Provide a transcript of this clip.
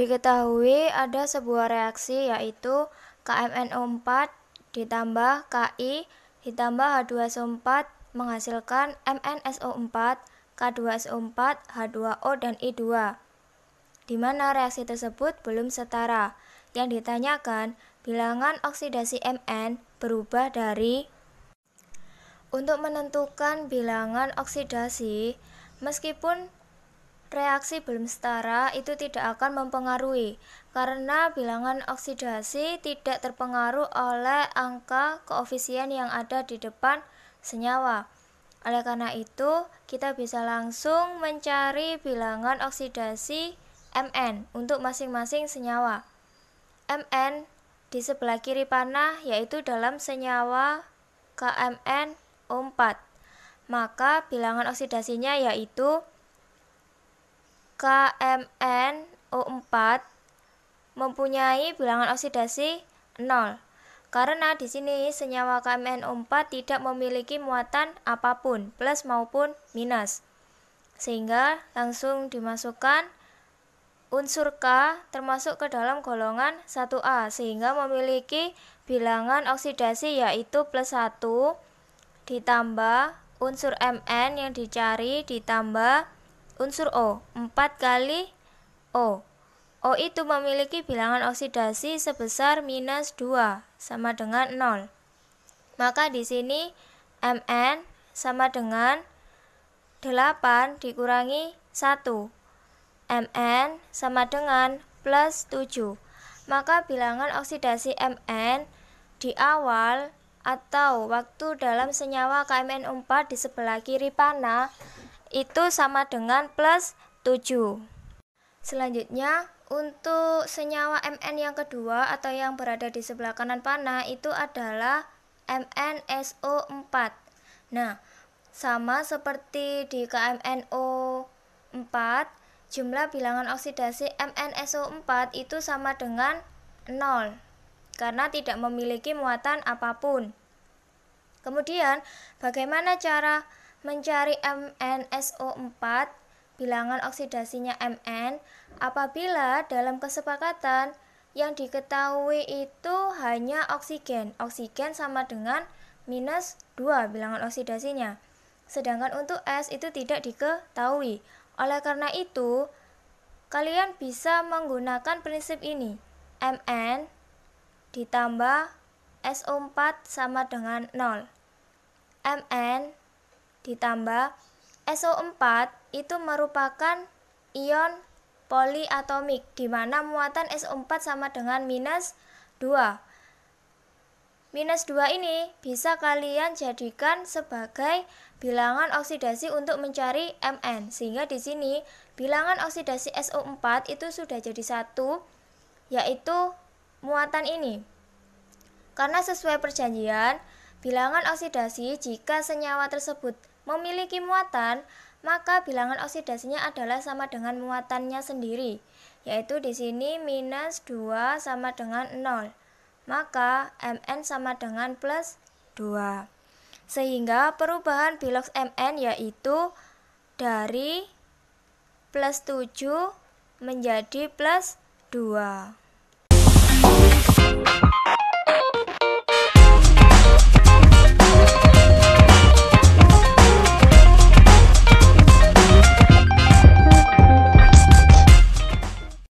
Diketahui ada sebuah reaksi yaitu KMNO4 ditambah KI ditambah H2SO4 menghasilkan MnSO4, K2SO4, H2O dan I2. Di mana reaksi tersebut belum setara. Yang ditanyakan, bilangan oksidasi Mn berubah dari Untuk menentukan bilangan oksidasi, meskipun reaksi belum setara itu tidak akan mempengaruhi karena bilangan oksidasi tidak terpengaruh oleh angka koefisien yang ada di depan senyawa. Oleh karena itu, kita bisa langsung mencari bilangan oksidasi Mn untuk masing-masing senyawa. Mn di sebelah kiri panah yaitu dalam senyawa KMNO4. Maka bilangan oksidasinya yaitu KMnO4 mempunyai bilangan oksidasi 0 karena di sini senyawa KMnO4 tidak memiliki muatan apapun plus maupun minus. Sehingga langsung dimasukkan unsur K termasuk ke dalam golongan 1A sehingga memiliki bilangan oksidasi yaitu plus 1 ditambah unsur Mn yang dicari ditambah Unsur O 4 kali O. O itu memiliki bilangan oksidasi sebesar minus 2 sama dengan 0. Maka di sini Mn sama dengan 8 dikurangi 1. Mn sama dengan plus 7. Maka bilangan oksidasi Mn di awal atau waktu dalam senyawa KMN4 di sebelah kiri panah itu sama dengan plus 7. Selanjutnya, untuk senyawa MN yang kedua atau yang berada di sebelah kanan panah itu adalah MnSO4. Nah, sama seperti di KMNO4, jumlah bilangan oksidasi MnSO4 itu sama dengan 0 karena tidak memiliki muatan apapun. Kemudian, bagaimana cara mencari MnSO4 bilangan oksidasinya Mn apabila dalam kesepakatan yang diketahui itu hanya oksigen. Oksigen sama dengan minus 2 bilangan oksidasinya. Sedangkan untuk S itu tidak diketahui. Oleh karena itu, kalian bisa menggunakan prinsip ini. Mn ditambah SO4 sama dengan 0. Mn Ditambah SO4 itu merupakan ion poliatomik di mana muatan SO4 sama dengan minus 2. Minus 2 ini bisa kalian jadikan sebagai bilangan oksidasi untuk mencari Mn. Sehingga di sini bilangan oksidasi SO4 itu sudah jadi satu yaitu muatan ini. Karena sesuai perjanjian, Bilangan oksidasi jika senyawa tersebut memiliki muatan, maka bilangan oksidasinya adalah sama dengan muatannya sendiri, yaitu di sini minus 2 sama dengan 0. Maka Mn sama dengan plus 2. Sehingga perubahan biloks Mn yaitu dari plus 7 menjadi plus 2.